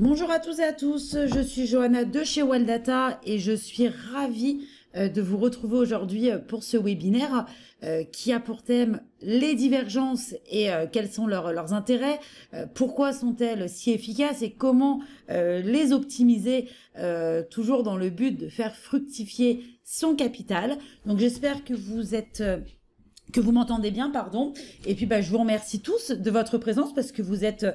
Bonjour à tous et à tous, je suis Johanna de chez Wildata et je suis ravie euh, de vous retrouver aujourd'hui euh, pour ce webinaire euh, qui a pour thème les divergences et quels sont leurs, leurs intérêts, pourquoi sont-elles si efficaces et comment les optimiser toujours dans le but de faire fructifier son capital. Donc j'espère que vous êtes que vous m'entendez bien, pardon. Et puis bah, je vous remercie tous de votre présence parce que vous êtes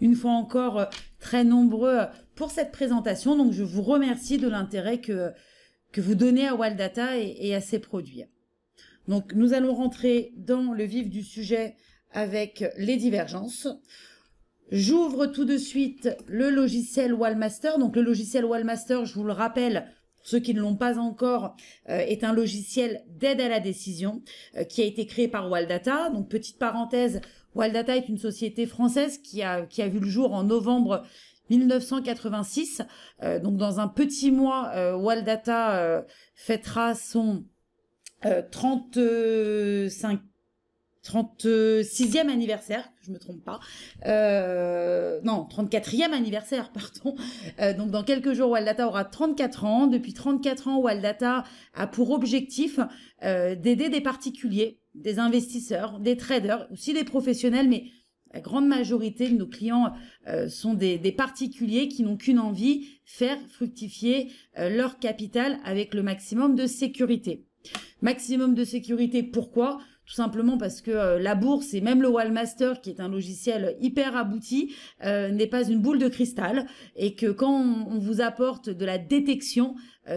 une fois encore très nombreux pour cette présentation. Donc, je vous remercie de l'intérêt que, que vous donnez à Wildata et, et à ses produits. Donc, nous allons rentrer dans le vif du sujet avec les divergences. J'ouvre tout de suite le logiciel Wallmaster. Donc, le logiciel Wallmaster, je vous le rappelle, ceux qui ne l'ont pas encore, euh, est un logiciel d'aide à la décision euh, qui a été créé par Wildata. Donc, petite parenthèse, Wildata est une société française qui a, qui a vu le jour en novembre 1986. Euh, donc dans un petit mois, euh, Wildata euh, fêtera son 35 euh, 36e anniversaire, je me trompe pas. non, 34e anniversaire, pardon. donc dans quelques jours, Waldata aura 34 ans. Depuis 34 ans, Waldata a pour objectif d'aider des particuliers des investisseurs, des traders, aussi des professionnels, mais la grande majorité de nos clients euh, sont des, particuliers qui n'ont qu'une envie, faire fructifier euh, leur capital avec le maximum de sécurité. Maximum de sécurité, pourquoi tout simplement parce que euh, la bourse et même le Wallmaster, qui est un logiciel hyper abouti, n'est pas une boule de cristal et que quand on, vous apporte de la détection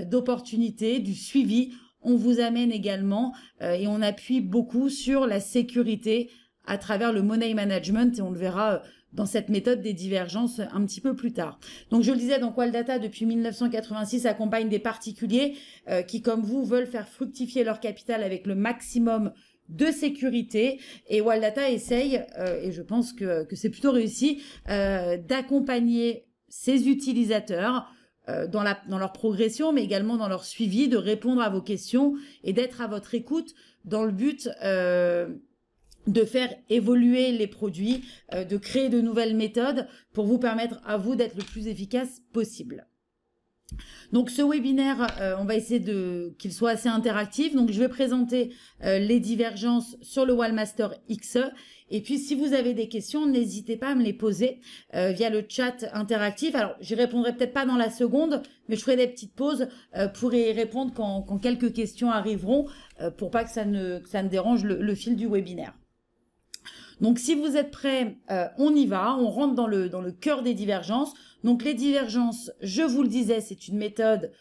d'opportunités, du suivi, on vous amène également euh, et on appuie beaucoup sur la sécurité à travers le money management et on le verra euh, dans cette méthode des divergences euh, un petit peu plus tard. Donc je le disais, donc Waldata depuis 1986 accompagne des particuliers qui, comme vous, veulent faire fructifier leur capital avec le maximum de sécurité et Waldata essaye, et je pense que, c'est plutôt réussi, d'accompagner ses utilisateurs euh, dans, leur progression, mais également dans leur suivi, de répondre à vos questions et d'être à votre écoute dans le but euh, de faire évoluer les produits, euh, de créer de nouvelles méthodes pour vous permettre à vous d'être le plus efficace possible. Donc ce webinaire, euh, on va essayer de qu'il soit assez interactif. Donc je vais présenter euh, les divergences sur le Wallmaster XE. Et puis si vous avez des questions, n'hésitez pas à me les poser euh, via le chat interactif. Alors j'y répondrai peut-être pas dans la seconde, mais je ferai des petites pauses pour y répondre quand, quelques questions arriveront, pour pas que ça ne, ça dérange le fil du webinaire. Donc si vous êtes prêts, euh, on y va, on rentre dans le, dans le cœur des divergences. Donc les divergences, je vous le disais, c'est une méthode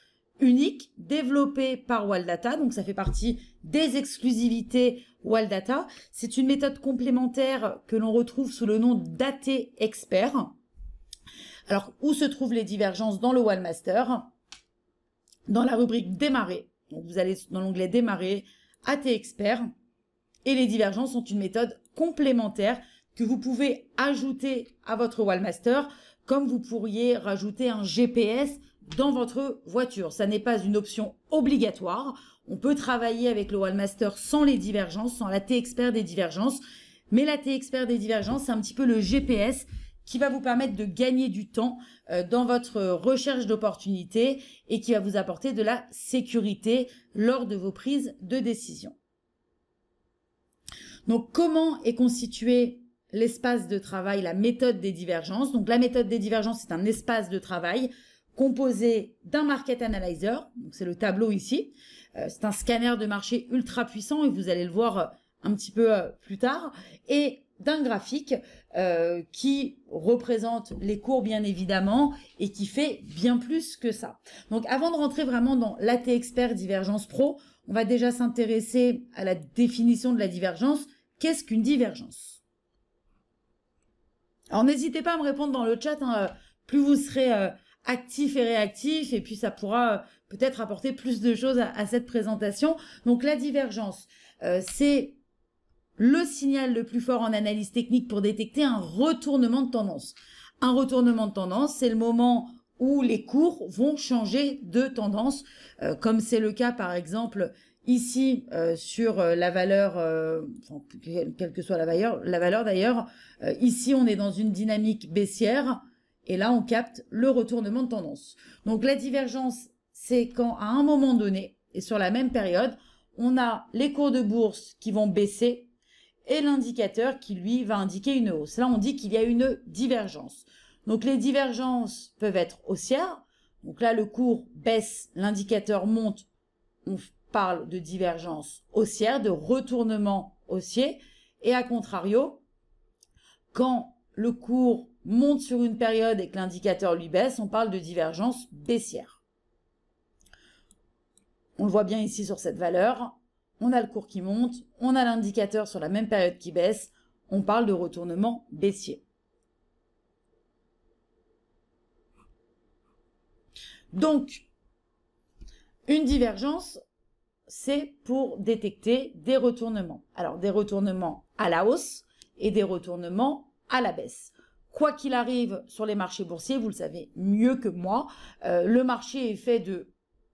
unique développée par Waldata, donc ça fait partie des exclusivités Waldata. C'est une méthode complémentaire que l'on retrouve sous le nom d'AT Expert. Alors, où se trouvent les divergences dans le Wallmaster Dans la rubrique Démarrer. Donc, vous allez dans l'onglet Démarrer, AT Expert. Et les divergences sont une méthode complémentaires que vous pouvez ajouter à votre Wallmaster comme vous pourriez rajouter un GPS dans votre voiture. Ça n'est pas une option obligatoire. On peut travailler avec le Wallmaster sans les divergences, sans la T-Expert des divergences. Mais la T-Expert des divergences, c'est un petit peu le GPS qui va vous permettre de gagner du temps euh, dans votre recherche d'opportunités et qui va vous apporter de la sécurité lors de vos prises de décision. Donc comment est constitué l'espace de travail, la méthode des divergences Donc la méthode des divergences, c'est un espace de travail composé d'un market analyzer, donc c'est le tableau ici. Euh, c'est un scanner de marché ultra puissant et vous allez le voir euh, un petit peu euh, plus tard. Et d'un graphique qui représente les cours bien évidemment et qui fait bien plus que ça. Donc avant de rentrer vraiment dans l'AT Expert Divergence Pro, on va déjà s'intéresser à la définition de la divergence Qu'est-ce qu'une divergence Alors n'hésitez pas à me répondre dans le chat, hein, euh, plus vous serez euh, actif et réactif, et puis ça pourra euh, peut-être apporter plus de choses à, cette présentation. Donc la divergence, c'est le signal le plus fort en analyse technique pour détecter un retournement de tendance. Un retournement de tendance, c'est le moment où les cours vont changer de tendance, comme c'est le cas par exemple ici euh, sur euh, la valeur, euh, quelle que soit la valeur, la valeur d'ailleurs, ici on est dans une dynamique baissière et là on capte le retournement de tendance. Donc la divergence, c'est quand à un moment donné et sur la même période, on a les cours de bourse qui vont baisser et l'indicateur qui lui va indiquer une hausse. Là on dit qu'il y a une divergence. Donc les divergences peuvent être haussières. Donc là le cours baisse, l'indicateur monte, on parle de divergence haussière, de retournement haussier. Et à contrario, quand le cours monte sur une période et que l'indicateur lui baisse, on parle de divergence baissière. On le voit bien ici sur cette valeur. On a le cours qui monte, on a l'indicateur sur la même période qui baisse. On parle de retournement baissier. Donc, une divergence, c'est pour détecter des retournements. Alors des retournements à la hausse et des retournements à la baisse. Quoi qu'il arrive sur les marchés boursiers, vous le savez mieux que moi, euh, le marché est fait de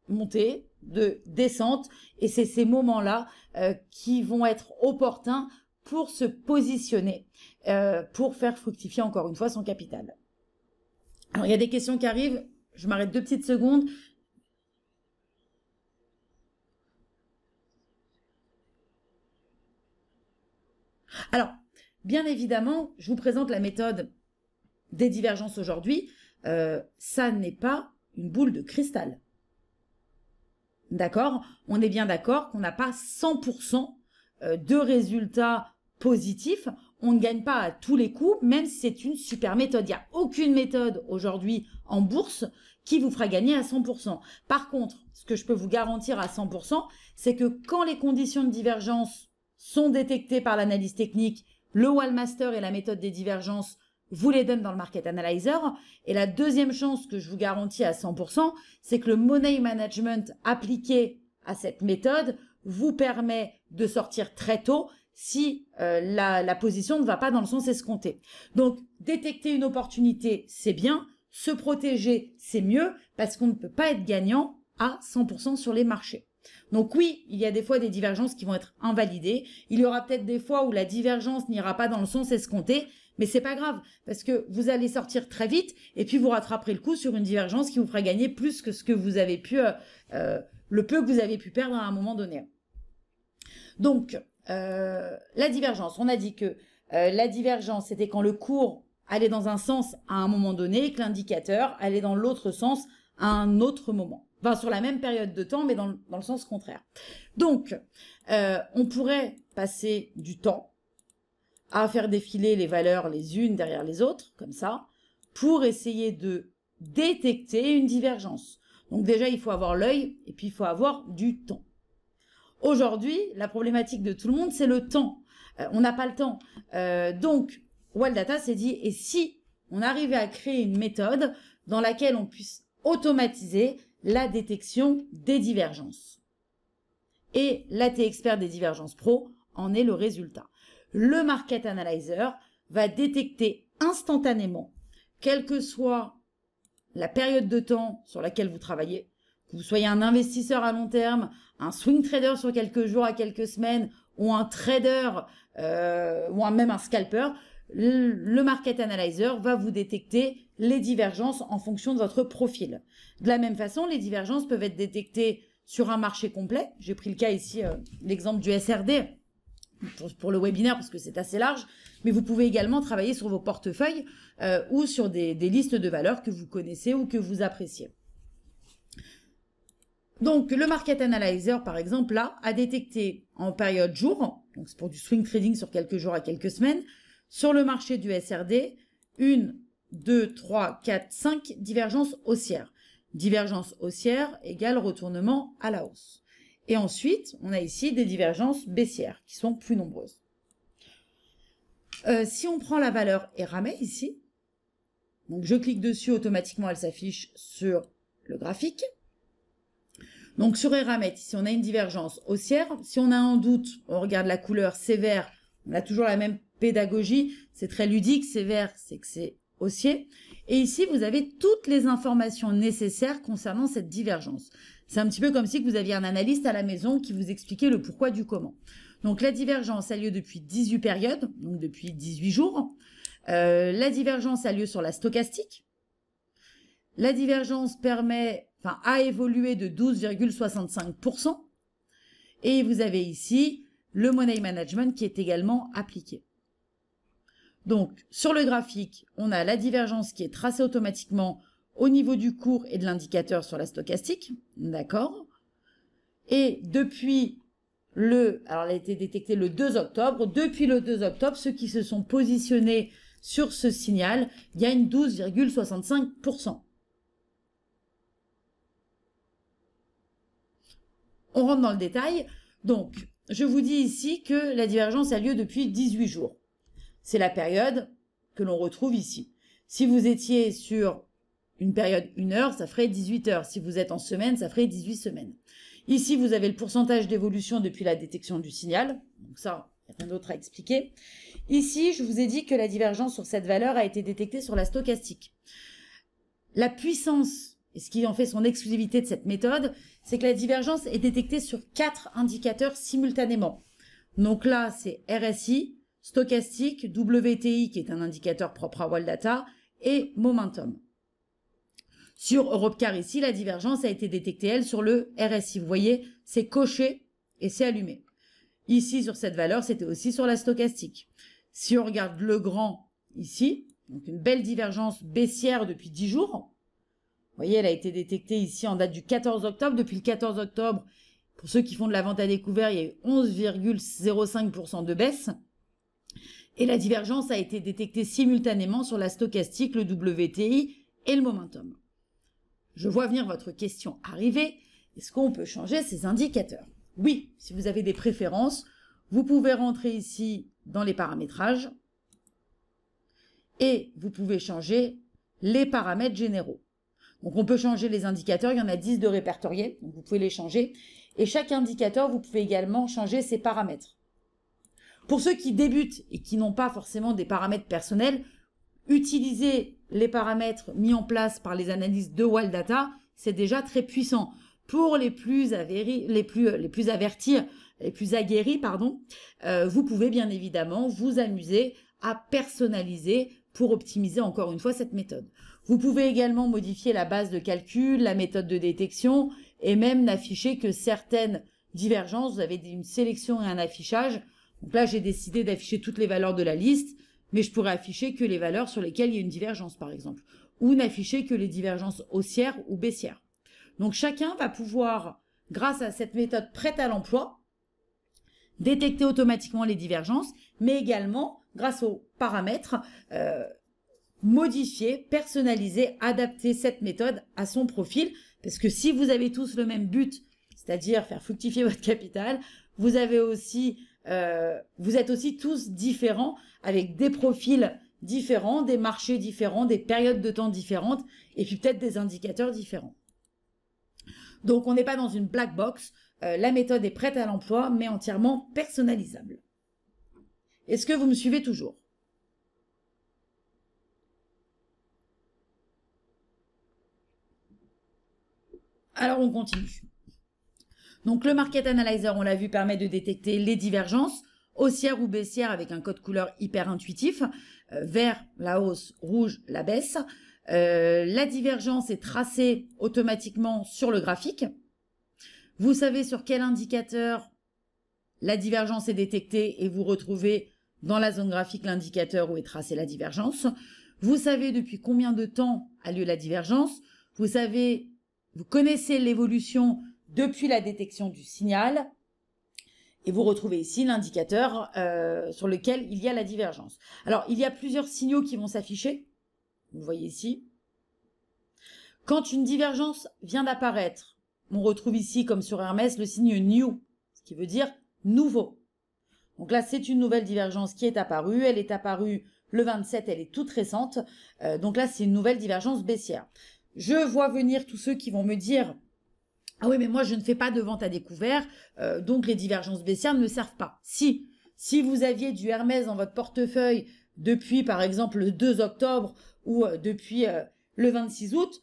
montée, de descente, et c'est ces moments-là euh, qui vont être opportuns pour se positionner, euh, pour faire fructifier encore une fois son capital. Alors il y a des questions qui arrivent, je m'arrête deux petites secondes, Alors, bien évidemment, je vous présente la méthode des divergences aujourd'hui. Euh, ça n'est pas une boule de cristal. D'accord On est bien d'accord qu'on n'a pas 100% euh, de résultats positifs. On ne gagne pas à tous les coups, même si c'est une super méthode. Il n'y a aucune méthode aujourd'hui en bourse qui vous fera gagner à 100%. Par contre, ce que je peux vous garantir à 100%, c'est que quand les conditions de divergence sont détectés par l'analyse technique. Le Wallmaster et la méthode des divergences vous les donne dans le Market Analyzer. Et la deuxième chance que je vous garantis à 100%, c'est que le Money Management appliqué à cette méthode vous permet de sortir très tôt si euh, la, la position ne va pas dans le sens escompté. Donc, détecter une opportunité, c'est bien. Se protéger, c'est mieux parce qu'on ne peut pas être gagnant à 100% sur les marchés. Donc oui, il y a des fois des divergences qui vont être invalidées. Il y aura peut-être des fois où la divergence n'ira pas dans le sens escompté, mais c'est pas grave parce que vous allez sortir très vite et puis vous rattraperez le coup sur une divergence qui vous fera gagner plus que ce que vous avez pu, euh, euh, le peu que vous avez pu perdre à un moment donné. Donc euh, la divergence, on a dit que la divergence c'était quand le cours allait dans un sens à un moment donné et que l'indicateur allait dans l'autre sens à un autre moment sur la même période de temps, mais dans le, sens contraire. Donc, euh, on pourrait passer du temps à faire défiler les valeurs les unes derrière les autres, comme ça, pour essayer de détecter une divergence. Donc déjà, il faut avoir l'œil et puis il faut avoir du temps. Aujourd'hui, la problématique de tout le monde, c'est le temps. Euh, on n'a pas le temps. Euh, donc, donc, Data s'est dit, et si on arrivait à créer une méthode dans laquelle on puisse automatiser la détection des divergences. Et l'AT Expert des divergences pro en est le résultat. Le Market Analyzer va détecter instantanément, quelle que soit la période de temps sur laquelle vous travaillez, que vous soyez un investisseur à long terme, un swing trader sur quelques jours à quelques semaines, ou un trader, euh, ou même un scalper, le market analyzer va vous détecter les divergences en fonction de votre profil. De la même façon, les divergences peuvent être détectées sur un marché complet. J'ai pris le cas ici, euh, l'exemple du SRD pour, le webinaire parce que c'est assez large, mais vous pouvez également travailler sur vos portefeuilles euh, ou sur des, des listes de valeurs que vous connaissez ou que vous appréciez. Donc le market analyzer, par exemple, là, a détecté en période jour, donc c'est pour du swing trading sur quelques jours à quelques semaines, sur le marché du SRD, une, deux, trois, quatre, cinq divergences haussières. Divergence haussière égale retournement à la hausse. Et ensuite, on a ici des divergences baissières qui sont plus nombreuses. Euh, si on prend la valeur Eramet ici, donc je clique dessus, automatiquement elle s'affiche sur le graphique. Donc sur Eramet, ici on a une divergence haussière. Si on a un doute, on regarde la couleur sévère, on a toujours la même pédagogie, c'est très ludique, c'est vert, c'est que c'est haussier. Et ici, vous avez toutes les informations nécessaires concernant cette divergence. C'est un petit peu comme si vous aviez un analyste à la maison qui vous expliquait le pourquoi du comment. Donc la divergence a lieu depuis 18 périodes, donc depuis 18 jours. Euh, la divergence a lieu sur la stochastique. La divergence permet, enfin, a évolué de 12,65%. Et vous avez ici le money management qui est également appliqué. Donc, sur le graphique, on a la divergence qui est tracée automatiquement au niveau du cours et de l'indicateur sur la stochastique. D'accord Et depuis le... Alors, elle a été détectée le 2 octobre. Depuis le 2 octobre, ceux qui se sont positionnés sur ce signal, gagnent 12,65%. On rentre dans le détail. Donc, je vous dis ici que la divergence a lieu depuis 18 jours c'est la période que l'on retrouve ici. Si vous étiez sur une période 1 heure, ça ferait 18 heures. Si vous êtes en semaine, ça ferait 18 semaines. Ici, vous avez le pourcentage d'évolution depuis la détection du signal. Donc ça, il n'y a rien d'autre à expliquer. Ici, je vous ai dit que la divergence sur cette valeur a été détectée sur la stochastique. La puissance, et ce qui en fait son exclusivité de cette méthode, c'est que la divergence est détectée sur quatre indicateurs simultanément. Donc là, c'est RSI, stochastique, WTI, qui est un indicateur propre à Wall Data et Momentum. Sur Europecar ici, la divergence a été détectée, elle, sur le RSI. Vous voyez, c'est coché et c'est allumé. Ici, sur cette valeur, c'était aussi sur la stochastique. Si on regarde le grand ici, donc une belle divergence baissière depuis 10 jours. Vous voyez, elle a été détectée ici en date du 14 octobre. Depuis le 14 octobre, pour ceux qui font de la vente à découvert, il y a eu 11,05% de baisse. Et la divergence a été détectée simultanément sur la stochastique, le WTI et le momentum. Je vois venir votre question arriver. Est-ce qu'on peut changer ces indicateurs Oui, si vous avez des préférences, vous pouvez rentrer ici dans les paramétrages et vous pouvez changer les paramètres généraux. Donc on peut changer les indicateurs, il y en a 10 de répertoriés, vous pouvez les changer. Et chaque indicateur, vous pouvez également changer ses paramètres. Pour ceux qui débutent et qui n'ont pas forcément des paramètres personnels, utiliser les paramètres mis en place par les analyses de Wild Data, c'est déjà très puissant. Pour les plus, les plus, euh, les plus avertis, les plus aguerris, pardon, euh, vous pouvez bien évidemment vous amuser à personnaliser pour optimiser encore une fois cette méthode. Vous pouvez également modifier la base de calcul, la méthode de détection et même n'afficher que certaines divergences. Vous avez une sélection et un affichage donc là, j'ai décidé d'afficher toutes les valeurs de la liste, mais je pourrais afficher que les valeurs sur lesquelles il y a une divergence, par exemple, ou n'afficher que les divergences haussières ou baissières. Donc chacun va pouvoir, grâce à cette méthode prête à l'emploi, détecter automatiquement les divergences, mais également, grâce aux paramètres, euh, modifier, personnaliser, adapter cette méthode à son profil, parce que si vous avez tous le même but, c'est-à-dire faire fructifier votre capital, vous avez aussi euh, vous êtes aussi tous différents, avec des profils différents, des marchés différents, des périodes de temps différentes, et puis peut-être des indicateurs différents. Donc on n'est pas dans une black box, euh, la méthode est prête à l'emploi, mais entièrement personnalisable. Est-ce que vous me suivez toujours Alors on continue. Donc le Market Analyzer, on l'a vu, permet de détecter les divergences haussières ou baissières avec un code couleur hyper intuitif, euh, vert la hausse, rouge la baisse. Euh, la divergence est tracée automatiquement sur le graphique. Vous savez sur quel indicateur la divergence est détectée et vous retrouvez dans la zone graphique l'indicateur où est tracée la divergence. Vous savez depuis combien de temps a lieu la divergence. Vous savez, vous connaissez l'évolution depuis la détection du signal. Et vous retrouvez ici l'indicateur euh, sur lequel il y a la divergence. Alors, il y a plusieurs signaux qui vont s'afficher. Vous voyez ici. Quand une divergence vient d'apparaître, on retrouve ici, comme sur Hermès, le signe new, ce qui veut dire nouveau. Donc là, c'est une nouvelle divergence qui est apparue. Elle est apparue le 27, elle est toute récente. Euh, donc là, c'est une nouvelle divergence baissière. Je vois venir tous ceux qui vont me dire ah oui, mais moi, je ne fais pas de vente à découvert, euh, donc les divergences baissières ne servent pas. Si, si vous aviez du Hermès dans votre portefeuille depuis, par exemple, le 2 octobre ou euh, depuis euh, le 26 août,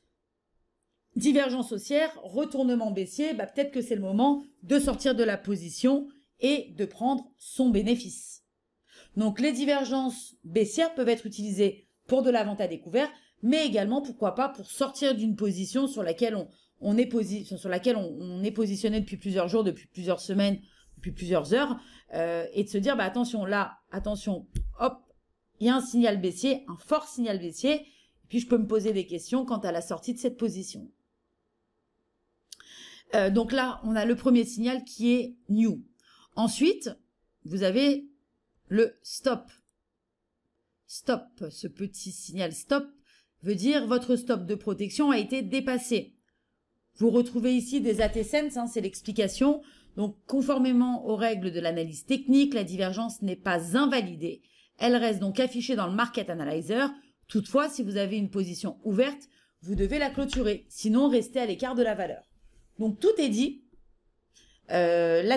divergence haussière, retournement baissier, bah, peut-être que c'est le moment de sortir de la position et de prendre son bénéfice. Donc, les divergences baissières peuvent être utilisées pour de la vente à découvert, mais également, pourquoi pas, pour sortir d'une position sur laquelle on, on est sur laquelle on, est positionné depuis plusieurs jours, depuis plusieurs semaines, depuis plusieurs heures, euh, et de se dire bah attention là, attention, hop, il y a un signal baissier, un fort signal baissier, et puis je peux me poser des questions quant à la sortie de cette position. Euh, donc là, on a le premier signal qui est new. Ensuite, vous avez le stop. Stop, ce petit signal stop veut dire votre stop de protection a été dépassé. Vous retrouvez ici des ATSense, hein, c'est l'explication. Donc, conformément aux règles de l'analyse technique, la divergence n'est pas invalidée. Elle reste donc affichée dans le Market Analyzer. Toutefois, si vous avez une position ouverte, vous devez la clôturer. Sinon, restez à l'écart de la valeur. Donc, tout est dit. Euh,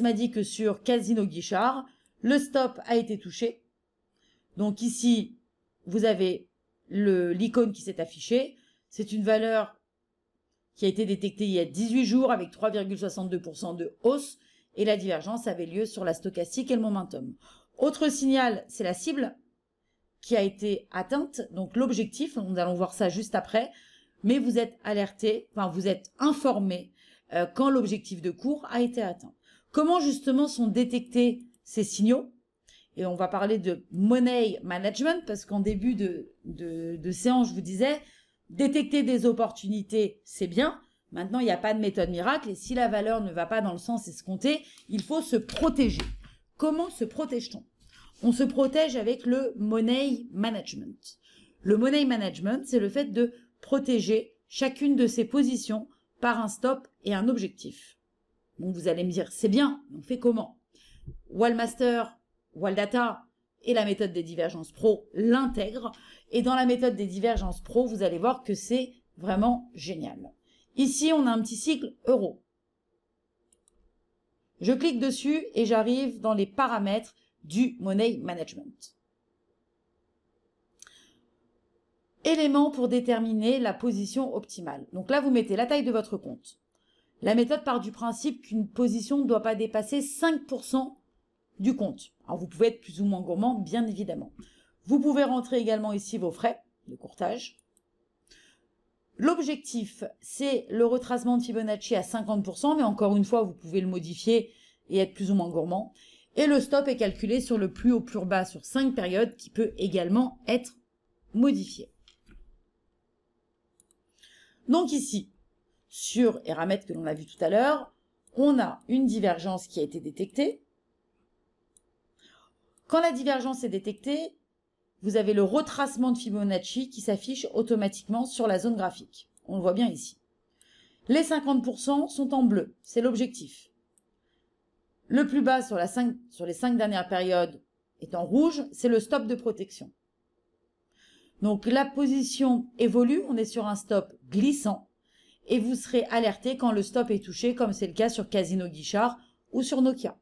m'a dit que sur Casino Guichard, le stop a été touché. Donc ici, vous avez l'icône qui s'est affichée. C'est une valeur qui a été détecté il y a 18 jours avec 3,62% de hausse et la divergence avait lieu sur la stochastique et le momentum. Autre signal, c'est la cible qui a été atteinte, donc l'objectif, nous allons voir ça juste après, mais vous êtes alerté, enfin vous êtes informé euh, quand l'objectif de cours a été atteint. Comment justement sont détectés ces signaux Et on va parler de money management parce qu'en début de séance, je vous disais, Détecter des opportunités, c'est bien. Maintenant, il n'y a pas de méthode miracle et si la valeur ne va pas dans le sens escompté, il faut se protéger. Comment se protège-t-on On se protège avec le money management. Le money management, c'est le fait de protéger chacune de ses positions par un stop et un objectif. Bon, vous allez me dire, c'est bien, on fait comment Wallmaster, Walldata, et la méthode des divergences pro l'intègre. Et dans la méthode des divergences pro, vous allez voir que c'est vraiment génial. Ici, on a un petit cycle euro. Je clique dessus et j'arrive dans les paramètres du Money Management. Éléments pour déterminer la position optimale. Donc là, vous mettez la taille de votre compte. La méthode part du principe qu'une position ne doit pas dépasser 5% du compte. Alors vous pouvez être plus ou moins gourmand, bien évidemment. Vous pouvez rentrer également ici vos frais de courtage. L'objectif, c'est le retracement de Fibonacci à 50%, mais encore une fois, vous pouvez le modifier et être plus ou moins gourmand. Et le stop est calculé sur le plus haut plus bas sur 5 périodes, qui peut également être modifié. Donc ici, sur Eramet que l'on a vu tout à l'heure, on a une divergence qui a été détectée, quand la divergence est détectée, vous avez le retracement de Fibonacci qui s'affiche automatiquement sur la zone graphique. On le voit bien ici. Les 50% sont en bleu, c'est l'objectif. Le plus bas sur, la sur les 5 dernières périodes est en rouge, c'est le stop de protection. Donc la position évolue, on est sur un stop glissant et vous serez alerté quand le stop est touché comme c'est le cas sur Casino Guichard ou sur Nokia.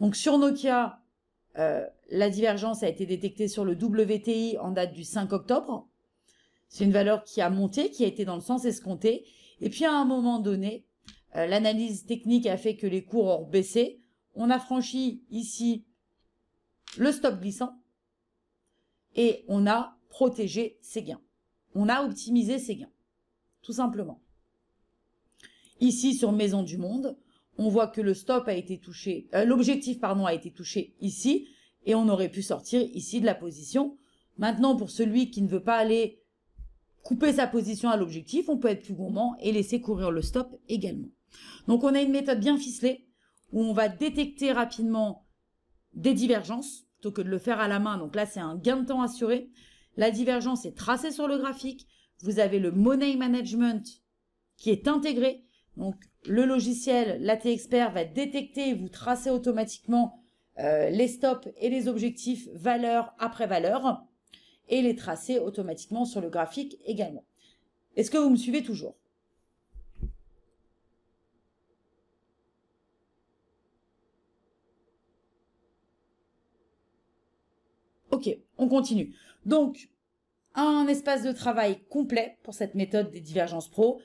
Donc sur Nokia, euh, la divergence a été détectée sur le WTI en date du 5 octobre. C'est une valeur qui a monté, qui a été dans le sens escompté. Et puis à un moment donné, euh, l'analyse technique a fait que les cours ont baissé. On a franchi ici le stop glissant et on a protégé ses gains. On a optimisé ses gains, tout simplement. Ici, sur Maison du Monde, on voit que le stop a été touché, euh, l'objectif pardon a été touché ici, et on aurait pu sortir ici de la position. Maintenant, pour celui qui ne veut pas aller couper sa position à l'objectif, on peut être plus gourmand et laisser courir le stop également. Donc on a une méthode bien ficelée où on va détecter rapidement des divergences plutôt que de le faire à la main. Donc là, c'est un gain de temps assuré. La divergence est tracée sur le graphique. Vous avez le money management qui est intégré. Donc le logiciel, l'ATEXpert va détecter et vous tracer automatiquement euh, les stops et les objectifs valeur après valeur et les tracer automatiquement sur le graphique également. Est-ce que vous me suivez toujours Ok, on continue. Donc, un espace de travail complet pour cette méthode des divergences pro,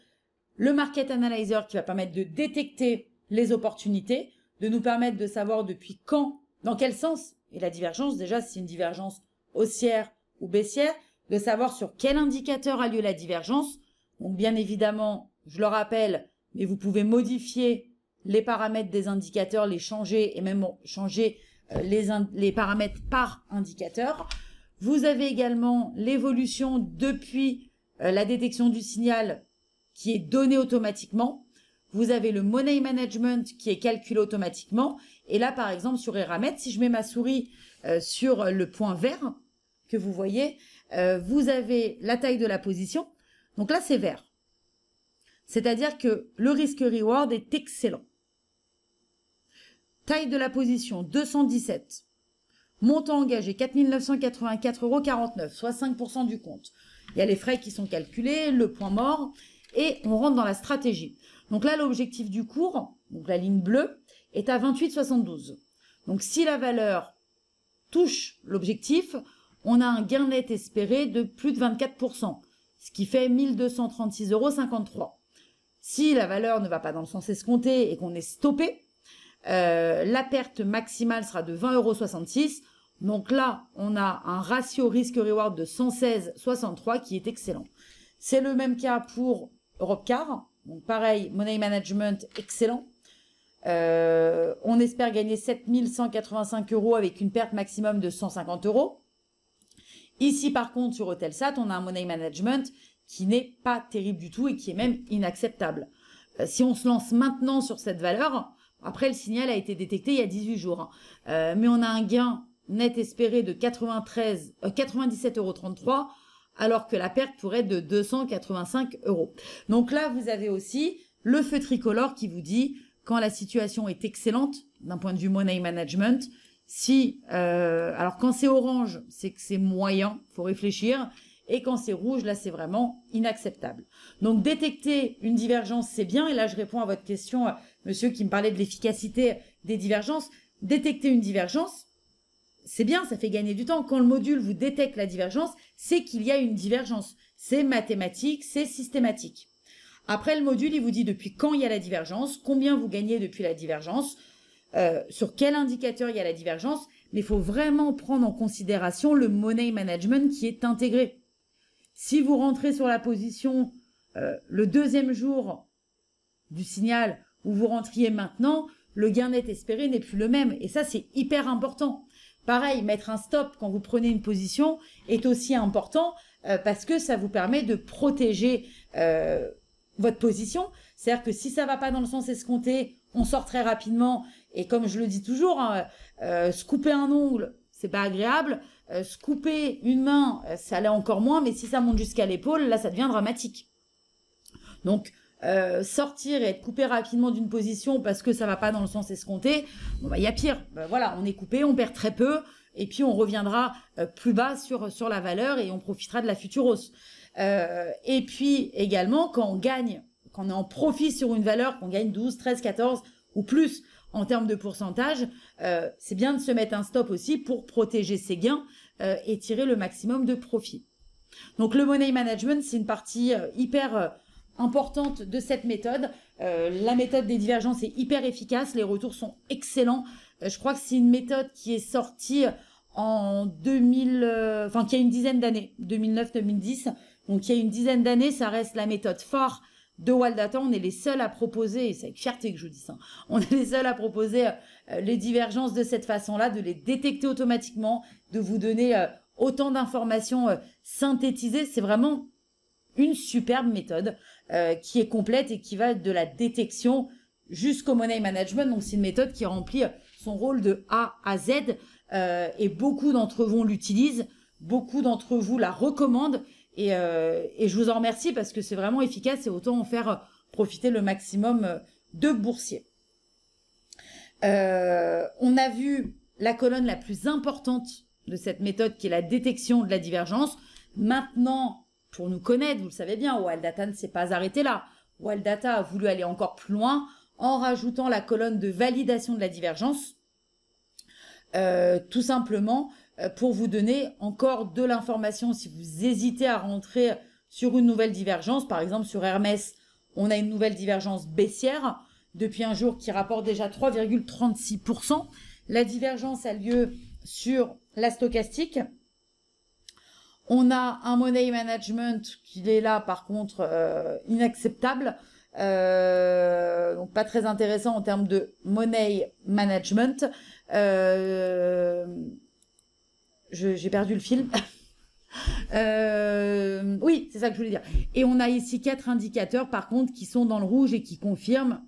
le market analyzer qui va permettre de détecter les opportunités, de nous permettre de savoir depuis quand, dans quel sens et la divergence, déjà, si une divergence haussière ou baissière, de savoir sur quel indicateur a lieu la divergence. Donc, bien évidemment, je le rappelle, mais vous pouvez modifier les paramètres des indicateurs, les changer et même changer euh, les, les paramètres par indicateur. Vous avez également l'évolution depuis euh, la détection du signal qui est donné automatiquement. Vous avez le money management qui est calculé automatiquement. Et là, par exemple, sur Eramet, si je mets ma souris euh, sur le point vert que vous voyez, euh, vous avez la taille de la position. Donc là, c'est vert. C'est-à-dire que le risque-reward est excellent. Taille de la position, 217. Montant engagé, 4984,49 euros, soit 5% du compte. Il y a les frais qui sont calculés, le point mort et on rentre dans la stratégie. Donc là, l'objectif du cours, donc la ligne bleue, est à 28,72. Donc si la valeur touche l'objectif, on a un gain net espéré de plus de 24%, ce qui fait 1236,53 euros. Si la valeur ne va pas dans le sens escompté et qu'on est stoppé, euh, la perte maximale sera de 20,66 euros. Donc là, on a un ratio risque-reward de 116,63 qui est excellent. C'est le même cas pour Europe Car. Donc pareil, Money Management, excellent. Euh, on espère gagner 7185 euros avec une perte maximum de 150 euros. Ici, par contre, sur Hotelsat, on a un money management qui n'est pas terrible du tout et qui est même inacceptable. Euh, si on se lance maintenant sur cette valeur, après, le signal a été détecté il y a 18 jours, hein. euh, mais on a un gain net espéré de 93, 97,33 euros alors que la perte pourrait être de 285 euros. Donc là, vous avez aussi le feu tricolore qui vous dit quand la situation est excellente d'un point de vue money management. Si euh, alors quand c'est orange, c'est que c'est moyen, faut réfléchir. Et quand c'est rouge, là, c'est vraiment inacceptable. Donc, détecter une divergence, c'est bien. Et là, je réponds à votre question, euh, monsieur, qui me parlait de l'efficacité des divergences. Détecter une divergence, c'est bien, ça fait gagner du temps. Quand le module vous détecte la divergence, c'est qu'il y a une divergence. C'est mathématique, c'est systématique. Après le module, il vous dit depuis quand il y a la divergence, combien vous gagnez depuis la divergence, euh, sur quel indicateur il y a la divergence, mais il faut vraiment prendre en considération le money management qui est intégré. Si vous rentrez sur la position euh, le deuxième jour du signal où vous rentriez maintenant, le gain net espéré n'est plus le même. Et ça, c'est hyper important. Pareil, mettre un stop quand vous prenez une position est aussi important euh, parce que ça vous permet de protéger euh, votre position. C'est-à-dire que si ça va pas dans le sens escompté, on sort très rapidement. Et comme je le dis toujours, hein, euh, se couper un ongle, c'est pas agréable. Euh, se couper une main, ça l'est encore moins. Mais si ça monte jusqu'à l'épaule, là, ça devient dramatique. Donc, euh, sortir et être coupé rapidement d'une position parce que ça va pas dans le sens escompté, il bah, y a pire. Bah, voilà, on est coupé, on perd très peu et puis on reviendra euh, plus bas sur sur la valeur et on profitera de la future hausse. Euh, et puis également quand on gagne, quand on est en profit sur une valeur, qu'on gagne 12, 13, 14 ou plus en termes de pourcentage, euh, c'est bien de se mettre un stop aussi pour protéger ses gains euh, et tirer le maximum de profit. Donc le money management, c'est une partie hyper importante de cette méthode. Euh, la méthode des divergences est hyper efficace, les retours sont excellents. Euh, je crois que c'est une méthode qui est sortie en 2000, euh, enfin qui a une dizaine d'années, 2009-2010. Donc il y a une dizaine d'années, ça reste la méthode fort de Waldata. On est les seuls à proposer, et c'est avec fierté que je vous dis ça, hein, on est les seuls à proposer euh, les divergences de cette façon-là, de les détecter automatiquement, de vous donner autant d'informations synthétisées. C'est vraiment une superbe méthode. Euh, qui est complète et qui va de la détection jusqu'au money management. Donc c'est une méthode qui remplit son rôle de A à Z euh, et beaucoup d'entre vous l'utilisent, beaucoup d'entre vous la recommandent euh, et, je vous en remercie parce que c'est vraiment efficace et autant en faire profiter le maximum de boursiers. on a vu la colonne la plus importante de cette méthode qui est la détection de la divergence. Maintenant, pour nous connaître, vous le savez bien, Wildata ne s'est pas arrêté là. Wildata a voulu aller encore plus loin en rajoutant la colonne de validation de la divergence, euh, tout simplement euh, pour vous donner encore de l'information si vous hésitez à rentrer sur une nouvelle divergence. Par exemple, sur Hermès, on a une nouvelle divergence baissière depuis un jour qui rapporte déjà 3,36%. La divergence a lieu sur la stochastique on a un money management qui est là, par contre, euh, inacceptable. Euh, donc pas très intéressant en termes de money management. Euh, j'ai perdu le film. oui, c'est ça que je voulais dire. Et on a ici quatre indicateurs, par contre, qui sont dans le rouge et qui confirment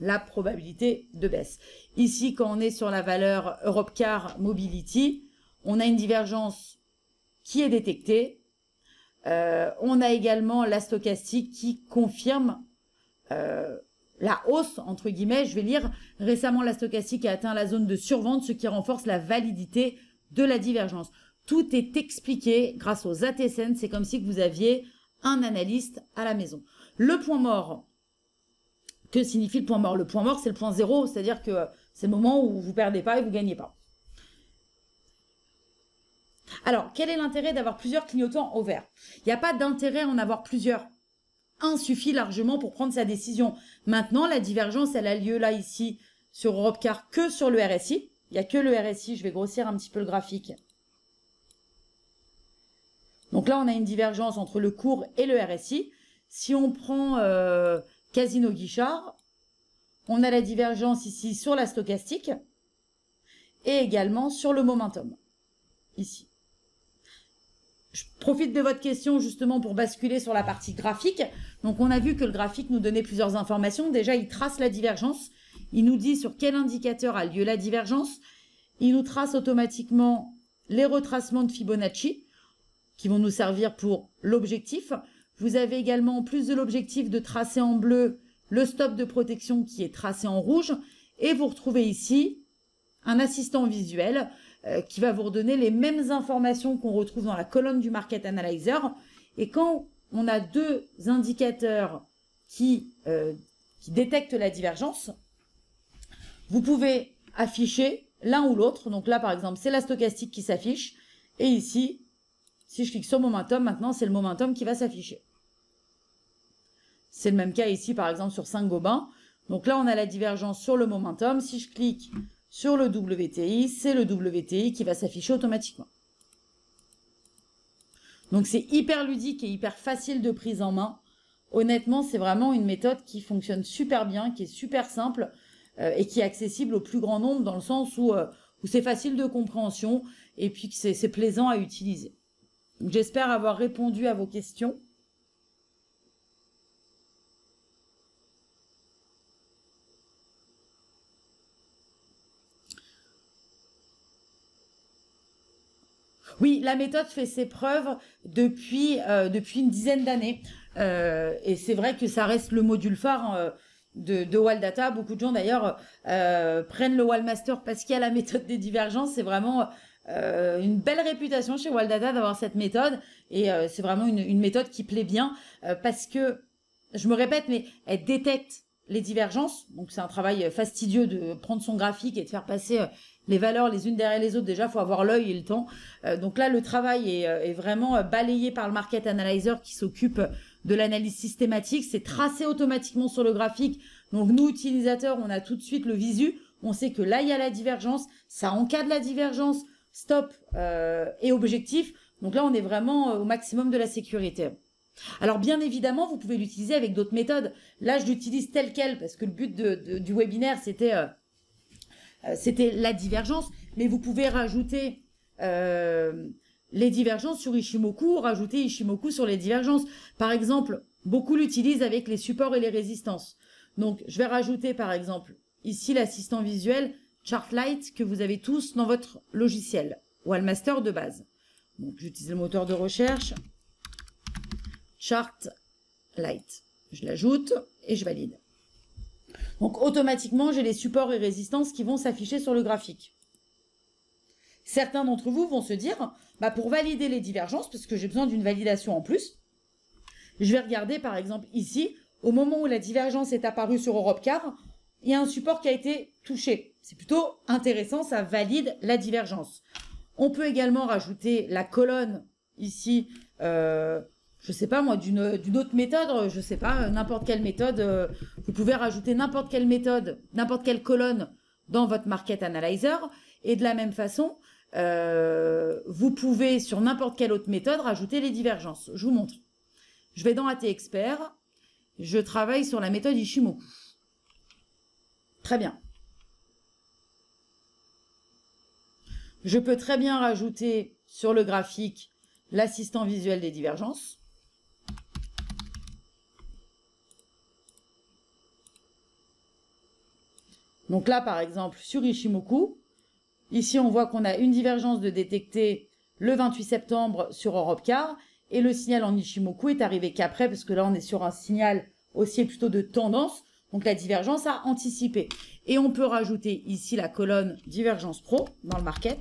la probabilité de baisse. Ici, quand on est sur la valeur Europe Car Mobility, on a une divergence qui est détecté, euh, on a également la stochastique qui confirme euh, la hausse, entre guillemets, je vais lire, récemment la stochastique a atteint la zone de survente, ce qui renforce la validité de la divergence. Tout est expliqué grâce aux ATSN, c'est comme si vous aviez un analyste à la maison. Le point mort, que signifie le point mort Le point mort, c'est le point zéro, c'est-à-dire que euh, c'est le moment où vous perdez pas et vous gagnez pas. Alors, quel est l'intérêt d'avoir plusieurs clignotants au vert Il n'y a pas d'intérêt à en avoir plusieurs. Un suffit largement pour prendre sa décision. Maintenant, la divergence, elle a lieu là, ici, sur Car, que sur le RSI. Il n'y a que le RSI, je vais grossir un petit peu le graphique. Donc là, on a une divergence entre le cours et le RSI. Si on prend euh, Casino Guichard, on a la divergence ici sur la stochastique et également sur le momentum, ici je profite de votre question justement pour basculer sur la partie graphique. Donc on a vu que le graphique nous donnait plusieurs informations. Déjà, il trace la divergence. Il nous dit sur quel indicateur a lieu la divergence. Il nous trace automatiquement les retracements de Fibonacci qui vont nous servir pour l'objectif. Vous avez également, en plus de l'objectif de tracer en bleu, le stop de protection qui est tracé en rouge. Et vous retrouvez ici un assistant visuel euh, qui va vous redonner les mêmes informations qu'on retrouve dans la colonne du Market Analyzer. Et quand on a deux indicateurs qui, euh, qui détectent la divergence, vous pouvez afficher l'un ou l'autre. Donc là, par exemple, c'est la stochastique qui s'affiche. Et ici, si je clique sur Momentum, maintenant, c'est le Momentum qui va s'afficher. C'est le même cas ici, par exemple, sur 5 gobain Donc là, on a la divergence sur le Momentum. Si je clique sur le WTI, c'est le WTI qui va s'afficher automatiquement. Donc c'est hyper ludique et hyper facile de prise en main. Honnêtement, c'est vraiment une méthode qui fonctionne super bien, qui est super simple euh, et qui est accessible au plus grand nombre dans le sens où, euh, où c'est facile de compréhension et puis que c'est plaisant à utiliser. J'espère avoir répondu à vos questions. Oui, la méthode fait ses preuves depuis, euh, depuis une dizaine d'années. Euh, et c'est vrai que ça reste le module phare hein, de, de Beaucoup de gens d'ailleurs euh, prennent le Wildmaster parce qu'il y a la méthode des divergences. C'est vraiment une belle réputation chez Wildata d'avoir cette méthode. Et c'est vraiment une, une, méthode qui plaît bien parce que, je me répète, mais elle détecte les divergences. Donc c'est un travail fastidieux de prendre son graphique et de faire passer les valeurs les unes derrière les autres. Déjà, faut avoir l'œil et le temps. Euh, donc là, le travail est, euh, vraiment euh, balayé par le market analyzer qui s'occupe de l'analyse systématique. C'est tracé automatiquement sur le graphique. Donc nous, utilisateurs, on a tout de suite le visu. On sait que là, il y a la divergence. Ça encadre la divergence. Stop et objectif. Donc là, on est vraiment au maximum de la sécurité. Alors bien évidemment, vous pouvez l'utiliser avec d'autres méthodes. Là, je l'utilise tel quel parce que le but du webinaire, c'était euh, c'était la divergence, mais vous pouvez rajouter euh, les divergences sur Ishimoku, rajouter Ishimoku sur les divergences. Par exemple, beaucoup l'utilisent avec les supports et les résistances. Donc, je vais rajouter, par exemple, ici l'assistant visuel Chartlight que vous avez tous dans votre logiciel, Wallmaster de base. Donc, j'utilise le moteur de recherche Chartlight. Je l'ajoute et je valide. Donc automatiquement, j'ai les supports et résistances qui vont s'afficher sur le graphique. Certains d'entre vous vont se dire, bah pour valider les divergences, parce que j'ai besoin d'une validation en plus, je vais regarder par exemple ici, au moment où la divergence est apparue sur Europcar, il y a un support qui a été touché. C'est plutôt intéressant, ça valide la divergence. On peut également rajouter la colonne ici euh, je sais pas moi, d'une autre méthode, euh, je sais pas, euh, n'importe quelle méthode, euh, vous pouvez rajouter n'importe quelle méthode, n'importe quelle colonne dans votre Market Analyzer, et de la même façon, vous pouvez sur n'importe quelle autre méthode rajouter les divergences. Je vous montre. Je vais dans AT Expert, je travaille sur la méthode Ishimoku. Très bien. Je peux très bien rajouter sur le graphique l'assistant visuel des divergences. Donc là, par exemple, sur Ishimoku, ici on voit qu'on a une divergence de détecter le 28 septembre sur Europcar, et le signal en Ishimoku est arrivé qu'après, parce que là on est sur un signal haussier plutôt de tendance, donc la divergence a anticipé. Et on peut rajouter ici la colonne divergence pro dans le market.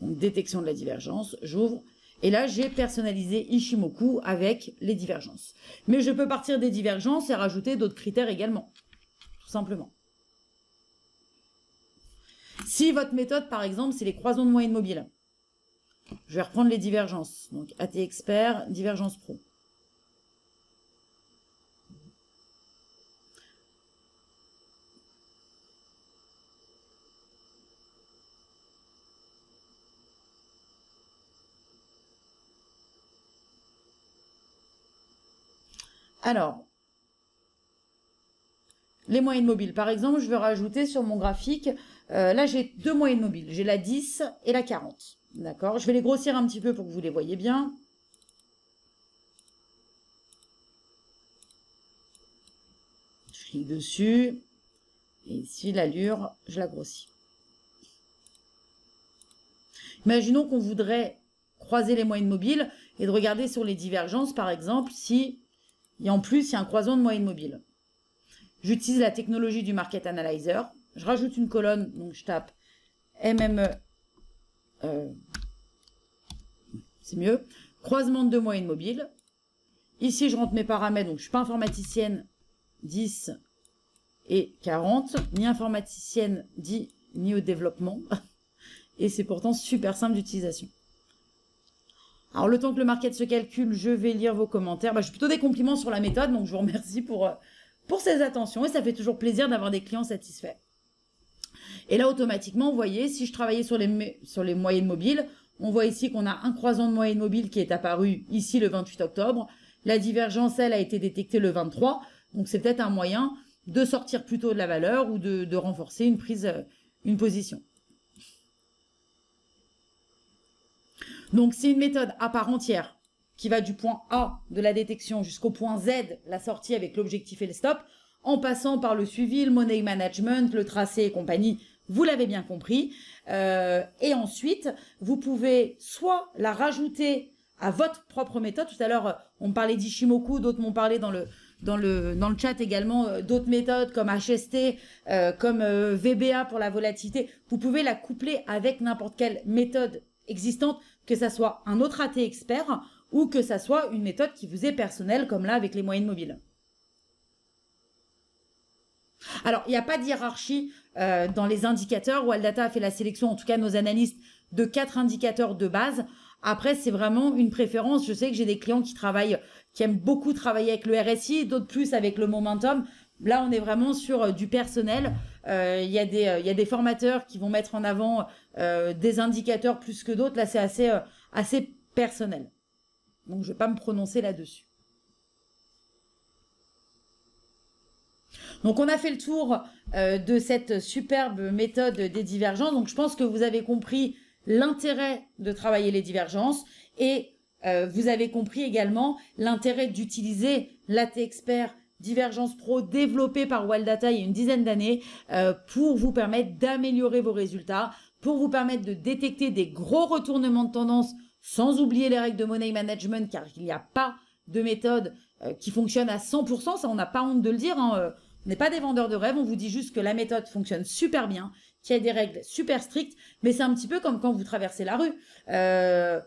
Donc détection de la divergence, j'ouvre, et là, j'ai personnalisé Ishimoku avec les divergences. Mais je peux partir des divergences et rajouter d'autres critères également, tout simplement. Si votre méthode, par exemple, c'est les croisons de moyenne mobile, je vais reprendre les divergences. Donc, AT Expert, divergence pro. Alors, les moyennes mobiles. Par exemple, je veux rajouter sur mon graphique, euh, là j'ai deux moyennes mobiles, j'ai la 10 et la 40. D'accord Je vais les grossir un petit peu pour que vous les voyez bien. Je clique dessus. Et ici, l'allure, je la grossis. Imaginons qu'on voudrait croiser les moyennes mobiles et de regarder sur les divergences, par exemple, si et en plus, il y a un croisement de moyenne mobile. J'utilise la technologie du Market Analyzer. Je rajoute une colonne, donc je tape MME, euh, c'est mieux, croisement de deux moyennes mobiles. Ici, je rentre mes paramètres, donc je ne suis pas informaticienne 10 et 40, ni informaticienne 10, ni au développement. Et c'est pourtant super simple d'utilisation. Alors, le temps que le market se calcule, je vais lire vos commentaires. Bah, plutôt des compliments sur la méthode, donc je vous remercie pour, euh, pour ces attentions et ça fait toujours plaisir d'avoir des clients satisfaits. Et là, automatiquement, vous voyez, si je travaillais sur les, sur les moyennes mobiles, on voit ici qu'on a un croisement de moyennes mobile qui est apparu ici le 28 octobre. La divergence, elle, a été détectée le 23. Donc, c'est peut-être un moyen de sortir plutôt de la valeur ou de, de renforcer une prise, euh, une position. Donc c'est une méthode à part entière qui va du point A de la détection jusqu'au point Z, la sortie avec l'objectif et le stop, en passant par le suivi, le money management, le tracé et compagnie. Vous l'avez bien compris. Euh, et ensuite, vous pouvez soit la rajouter à votre propre méthode. Tout à l'heure, on parlait d'Ishimoku, d'autres m'ont parlé dans le, dans le, dans le chat également euh, d'autres méthodes comme HST, euh, comme VBA pour la volatilité. Vous pouvez la coupler avec n'importe quelle méthode existante que ça soit un autre AT expert ou que ça soit une méthode qui vous est personnelle, comme là avec les moyennes mobiles. Alors, il n'y a pas de hiérarchie euh, dans les indicateurs. Aldata a fait la sélection, en tout cas nos analystes, de quatre indicateurs de base. Après, c'est vraiment une préférence. Je sais que j'ai des clients qui travaillent, qui aiment beaucoup travailler avec le RSI, d'autres plus avec le momentum. Là, on est vraiment sur euh, du personnel. Euh, euh, il y, a des, formateurs qui vont mettre en avant euh, des indicateurs plus que d'autres. Là, c'est assez, personnel. Donc, je ne vais pas me prononcer là-dessus. Donc on a fait le tour de cette superbe méthode des divergences. Donc je pense que vous avez compris l'intérêt de travailler les divergences et vous avez compris également l'intérêt d'utiliser l'AT expert Divergence Pro développée par Data il y a une dizaine d'années euh, pour vous permettre d'améliorer vos résultats, pour vous permettre de détecter des gros retournements de tendance sans oublier les règles de money management car il n'y a pas de méthode euh, qui fonctionne à 100%, ça on n'a pas honte de le dire, hein, euh, on n'est pas des vendeurs de rêves, on vous dit juste que la méthode fonctionne super bien, qu'il y a des règles super strictes, mais c'est un petit peu comme quand vous traversez la rue. Euh,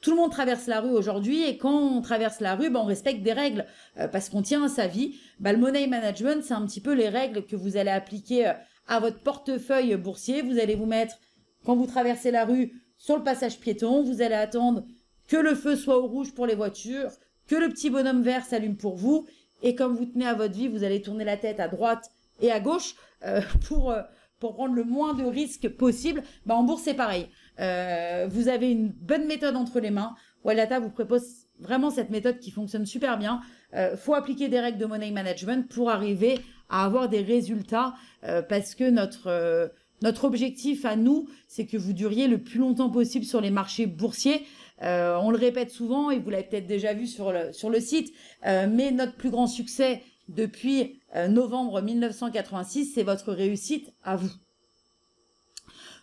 tout le monde traverse la rue aujourd'hui et quand on traverse la rue, ben, on respecte des règles euh, parce qu'on tient à sa vie. Ben, le money management, c'est un petit peu les règles que vous allez appliquer euh, à votre portefeuille boursier. Vous allez vous mettre, quand vous traversez la rue, sur le passage piéton. Vous allez attendre que le feu soit au rouge pour les voitures, que le petit bonhomme vert s'allume pour vous. Et comme vous tenez à votre vie, vous allez tourner la tête à droite et à gauche euh, pour, pour prendre le moins de risques possible. Ben en bourse, c'est pareil. Euh, vous avez une bonne méthode entre les mains. Walata vous propose vraiment cette méthode qui fonctionne super bien. Euh, faut appliquer des règles de money management pour arriver à avoir des résultats euh, parce que notre euh, notre objectif à nous, c'est que vous duriez le plus longtemps possible sur les marchés boursiers. on le répète souvent et vous l'avez peut-être déjà vu sur le, sur le site, mais notre plus grand succès depuis novembre 1986, c'est votre réussite à vous.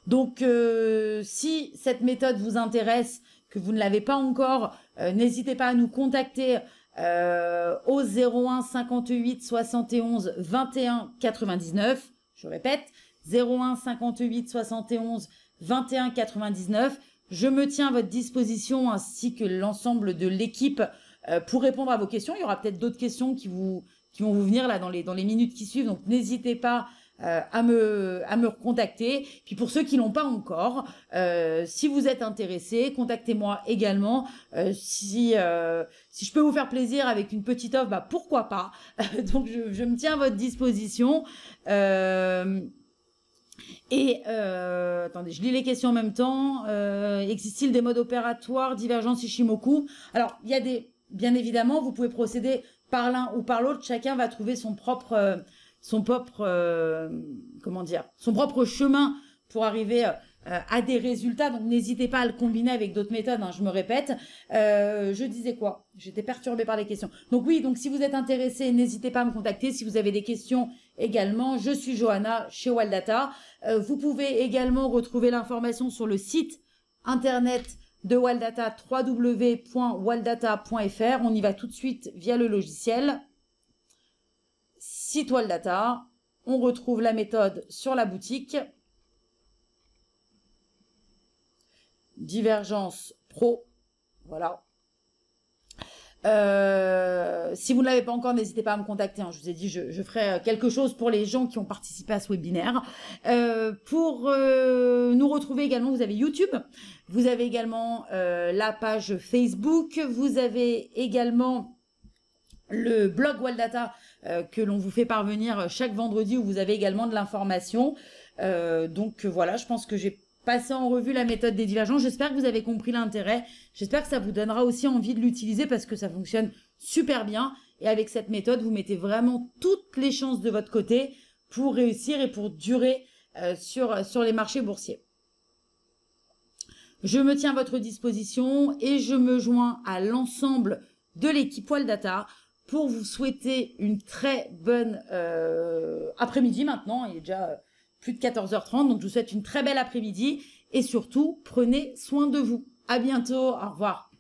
Donc, euh, si cette méthode vous intéresse, que vous ne l'avez pas encore, euh, n'hésitez pas à nous contacter euh, au 01 58 71 21 99. Je répète, 01 58 71 21 99. Je me tiens à votre disposition ainsi que l'ensemble de l'équipe pour répondre à vos questions. Il y aura peut-être d'autres questions qui vous qui vont vous venir là dans les dans les minutes qui suivent. Donc n'hésitez pas euh, à, me, à me contacter. Puis pour ceux qui l'ont pas encore, euh, si vous êtes intéressé, contactez-moi également. Euh, si, euh, si je peux vous faire plaisir avec une petite offre, bah pourquoi pas. Donc je, je, me tiens à votre disposition. et attendez, je lis les questions en même temps. Existe-t-il des modes opératoires, divergence Ishimoku Alors, il y a des, bien évidemment, vous pouvez procéder par l'un ou par l'autre. Chacun va trouver son propre son propre, euh, comment dire, son propre chemin pour arriver euh, à des résultats. Donc n'hésitez pas à le combiner avec d'autres méthodes. Hein, je me répète. Euh, je disais quoi J'étais perturbée par les questions. Donc oui, donc si vous êtes intéressé, n'hésitez pas à me contacter. Si vous avez des questions également, je suis Johanna chez Waldata. vous pouvez également retrouver l'information sur le site internet de Waldata www.waldata.fr. On y va tout de suite via le logiciel. Wildata, data. On retrouve la méthode sur la boutique. Divergence pro. Voilà. Euh, si vous ne l'avez pas encore, n'hésitez pas à me contacter. Hein. Je vous ai dit, je, ferai euh, quelque chose pour les gens qui ont participé à ce webinaire. Euh, pour nous retrouver également, vous avez YouTube, vous avez également la page Facebook, vous avez également le blog Wildata. Euh, que l'on vous fait parvenir chaque vendredi où vous avez également de l'information. Euh, donc euh, voilà, je pense que j'ai passé en revue la méthode des divergences. J'espère que vous avez compris l'intérêt. J'espère que ça vous donnera aussi envie de l'utiliser parce que ça fonctionne super bien. Et avec cette méthode, vous mettez vraiment toutes les chances de votre côté pour réussir et pour durer sur, les marchés boursiers. Je me tiens à votre disposition et je me joins à l'ensemble de l'équipe Wall Data pour vous souhaiter une très bonne euh, après-midi maintenant. Il est déjà euh, plus de 14h30, donc je vous souhaite une très belle après-midi et surtout, prenez soin de vous. À bientôt, au revoir.